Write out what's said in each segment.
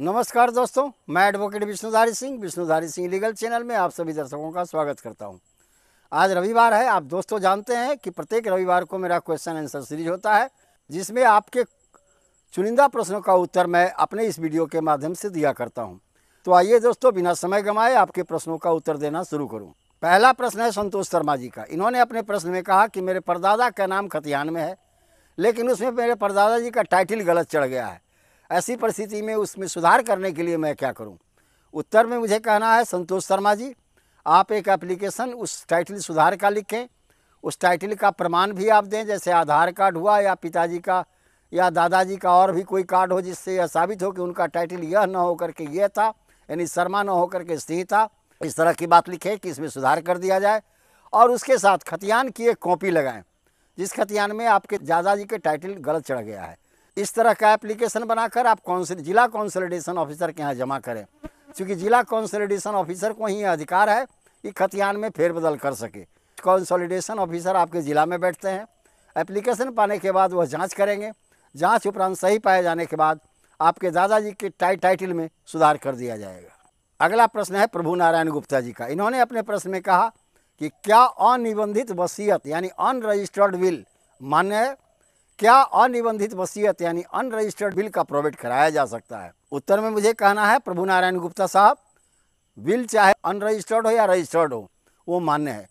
नमस्कार दोस्तों मैं advocate Vishnudhari Singh Vishnudhari Singh legal channel में आप सभी दर्शकों का स्वागत करता हूं। आज रविवार है आप दोस्तों जानते हैं कि प्रत्येक रविवार को मेरा क्वेश्चन आंसर सीरीज होता है जिसमें आपके चुनिंदा प्रश्नों का उत्तर मैं अपने इस वीडियो के माध्यम से दिया करता हूँ तो आइए दोस्तों बिना समय गंवाए आपके प्रश्नों का उत्तर देना शुरू करूँ पहला प्रश्न है संतोष शर्मा जी का इन्होंने अपने प्रश्न में कहा कि मेरे परदादा का नाम खतिहान में है लेकिन उसमें मेरे परदादा जी का टाइटल गलत चढ़ गया है ऐसी परिस्थिति में उसमें सुधार करने के लिए मैं क्या करूँ उत्तर में मुझे कहना है संतोष शर्मा जी आप एक एप्लीकेशन उस टाइटल सुधार का लिखें उस टाइटल का प्रमाण भी आप दें जैसे आधार कार्ड हुआ या पिताजी का या दादाजी का और भी कोई कार्ड हो जिससे यह साबित हो कि उनका टाइटल यह न होकर के यह था यानी शर्मा न होकर के सिंह था इस तरह की बात लिखें कि इसमें सुधार कर दिया जाए और उसके साथ खतियान की एक कॉपी लगाएं जिस खतियान में आपके दादाजी के टाइटल गलत चढ़ गया है इस तरह का एप्लीकेशन बनाकर आप कौंसल जिला कॉन्सल्टेशन ऑफिसर के यहाँ जमा करें क्योंकि जिला कॉन्सल्टेशन ऑफिसर को ही अधिकार है कि खतियान में फेरबदल कर सके कॉन्सोलिडेशन ऑफिसर आपके ज़िला में बैठते हैं एप्लीकेशन पाने के बाद वह जांच करेंगे जांच उपरांत सही पाए जाने के बाद आपके दादाजी के टाइ टाइटल में सुधार कर दिया जाएगा अगला प्रश्न है प्रभु नारायण गुप्ता जी का इन्होंने अपने प्रश्न में कहा कि क्या अनिबंधित वसीयत यानी अनरजिस्टर्ड विल मान्य है क्या अनिबंधित वसीयत यानी अनरजिस्टर्ड बिल का प्रोवेट कराया जा सकता है उत्तर में मुझे कहना है प्रभु नारायण गुप्ता साहब बिल चाहे अनरजिस्टर्ड हो या रजिस्टर्ड हो वो मान्य है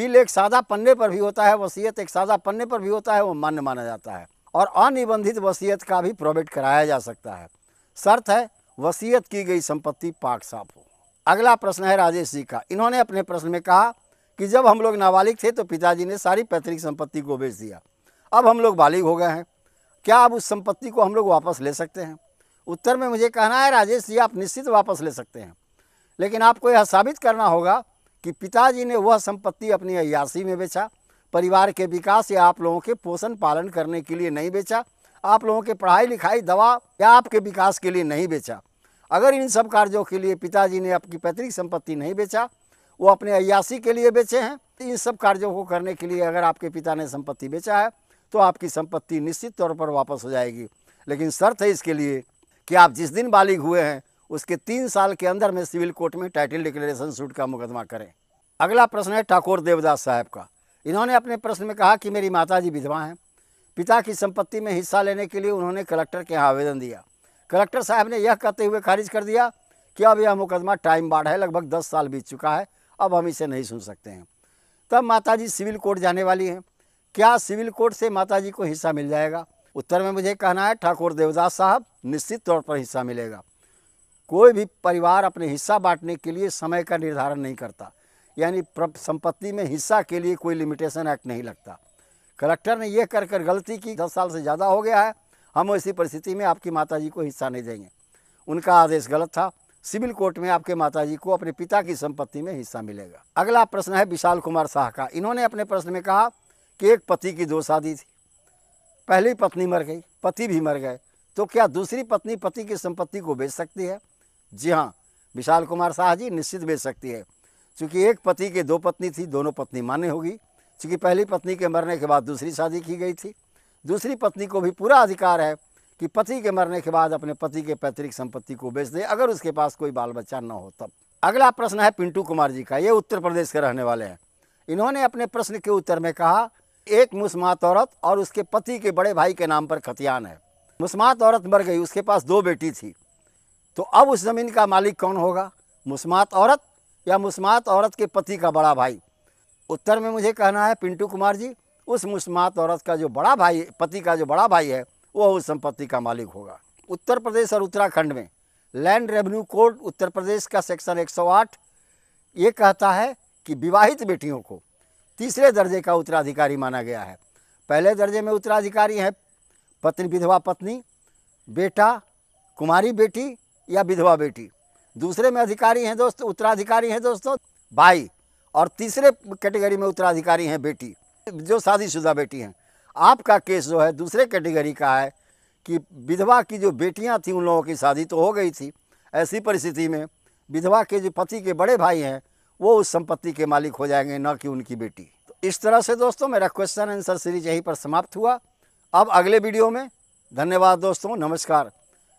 बिल एक सादा पन्ने पर भी होता है वसीयत एक सादा पन्ने पर भी होता है वो मान्य माना जाता है और अनिबंधित वसीयत का भी प्रोवेट कराया जा सकता है शर्त है वसीयत की गई संपत्ति पाक साफ हो अगला प्रश्न है राजेश जी का इन्होंने अपने प्रश्न में कहा कि जब हम लोग नाबालिग थे तो पिताजी ने सारी पैतृक संपत्ति को बेच दिया अब हम लोग बालिग हो गए हैं क्या अब उस संपत्ति को हम लोग वापस ले सकते हैं उत्तर में मुझे कहना है राजेश जी आप निश्चित वापस ले सकते हैं लेकिन आपको यह साबित करना होगा कि पिताजी ने वह संपत्ति अपनी अयासी में बेचा परिवार के विकास या आप लोगों के पोषण पालन करने के लिए नहीं बेचा आप लोगों के पढ़ाई लिखाई दवा या आपके विकास के लिए नहीं बेचा अगर इन सब कार्यों के लिए पिताजी ने आपकी पैतृक संपत्ति नहीं बेचा वो अपने अयासी के लिए बेचे हैं तो इन सब कार्यों को करने के लिए अगर आपके पिता ने संपत्ति बेचा है तो आपकी संपत्ति निश्चित तौर पर वापस हो जाएगी लेकिन शर्त है इसके लिए कि आप जिस दिन बालिग हुए हैं उसके तीन साल के अंदर में सिविल कोर्ट में टाइटल डिक्लेरेशन सूट का मुकदमा करें अगला प्रश्न है ठाकुर देवदास साहब का इन्होंने अपने प्रश्न में कहा कि मेरी जी विधवा हैं पिता की संपत्ति में हिस्सा लेने के लिए उन्होंने कलेक्टर के यहाँ आवेदन दिया कलेक्टर साहब ने यह कहते हुए खारिज कर दिया कि अब यह मुकदमा टाइम बाढ़ है लगभग दस साल बीत चुका है अब हम इसे नहीं सुन सकते हैं तब माताजी सिविल कोर्ट जाने वाली हैं क्या सिविल कोर्ट से माताजी को हिस्सा मिल जाएगा उत्तर में मुझे कहना है ठाकुर देवदास साहब निश्चित तौर पर हिस्सा मिलेगा कोई भी परिवार अपने हिस्सा बांटने के लिए समय का निर्धारण नहीं करता यानी संपत्ति में हिस्सा के लिए कोई लिमिटेशन एक्ट नहीं लगता कलेक्टर ने यह कर कर गलती की दस साल से ज़्यादा हो गया है हम ऐसी परिस्थिति में आपकी माताजी को हिस्सा नहीं देंगे उनका आदेश गलत था सिविल कोर्ट में आपके माताजी को अपने पिता की संपत्ति में हिस्सा मिलेगा अगला प्रश्न है विशाल कुमार शाह का इन्होंने अपने प्रश्न में कहा कि एक पति की दो शादी थी पहली पत्नी मर गई पति भी मर गए तो क्या दूसरी पत्नी पति की संपत्ति को बेच सकती है जी हाँ विशाल कुमार शाह जी निश्चित बेच सकती है क्योंकि एक पति के दो पत्नी थी दोनों पत्नी मान्य होगी क्योंकि पहली पत्नी के मरने के बाद दूसरी शादी की गई थी दूसरी पत्नी को भी पूरा अधिकार है कि पति के मरने के बाद अपने पति के पैतृक संपत्ति को बेच दे अगर उसके पास कोई बाल बच्चा न हो तब अगला प्रश्न है पिंटू कुमार जी का ये उत्तर प्रदेश के रहने वाले हैं इन्होंने अपने प्रश्न के उत्तर में कहा एक मुस्मात औरत और उसके पति के बड़े भाई के नाम पर खतियान है मुस्मात औरत मर गई उसके पास दो बेटी थी तो अब उस ज़मीन का मालिक कौन होगा मुस्मात औरत या मुस्मात औरत के पति का बड़ा भाई उत्तर में मुझे कहना है पिंटू कुमार जी उस मुस्मात औरत का जो बड़ा भाई पति का जो बड़ा भाई है वह उस संपत्ति का मालिक होगा उत्तर प्रदेश और उत्तराखंड में land revenue code Uttar Pradesh का सेक्शन 108 ये कहता है कि विवाहित बेटियों को तीसरे दर्जे का उत्तराधिकारी माना गया है पहले दर्जे में उत्तराधिकारी है पत्नी विधवा पत्नी बेटा कुमारी बेटी या विधवा बेटी दूसरे में अधिकारी हैं दोस्त उत्तराधिकारी हैं दोस्तों भाई और तीसरे कैटेगरी में उत्तराधिकारी हैं बेटी जो शादीशुदा बेटी हैं आपका केस जो है दूसरे कैटेगरी का है कि विधवा की जो बेटियां थी उन लोगों की शादी तो हो गई थी ऐसी परिस्थिति में विधवा के जो पति के बड़े भाई हैं वो उस संपत्ति के मालिक हो जाएंगे न कि उनकी बेटी तो इस तरह से दोस्तों मेरा क्वेश्चन आंसर सीरीज यहीं पर समाप्त हुआ अब अगले वीडियो में धन्यवाद दोस्तों नमस्कार